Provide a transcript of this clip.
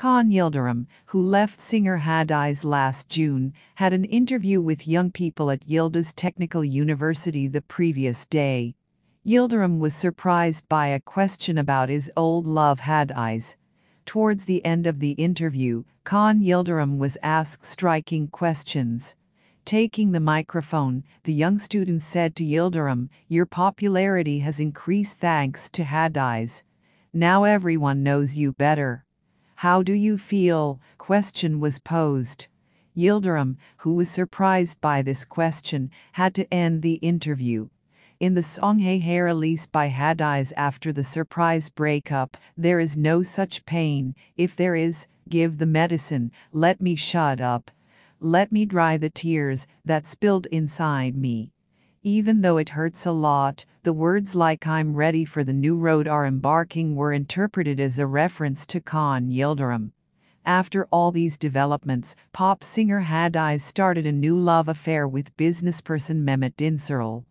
Kaan Yildirim, who left singer Hadi's last June, had an interview with young people at Yildiz Technical University the previous day. Yildirim was surprised by a question about his old love Hadi's. Towards the end of the interview, Kaan Yildirim was asked striking questions. Taking the microphone, the young student said to Yildirim, Your popularity has increased thanks to Hadi's. Now everyone knows you better. How do you feel? question was posed. Yildirim, who was surprised by this question, had to end the interview. In the song Hey Hey released by Hadiz after the surprise breakup, there is no such pain, if there is, give the medicine, let me shut up. Let me dry the tears that spilled inside me. Even though it hurts a lot, the words like I'm ready for the new road are embarking were interpreted as a reference to Khan Yildirim. After all these developments, pop singer Hadiz started a new love affair with businessperson Mehmet Dinserl.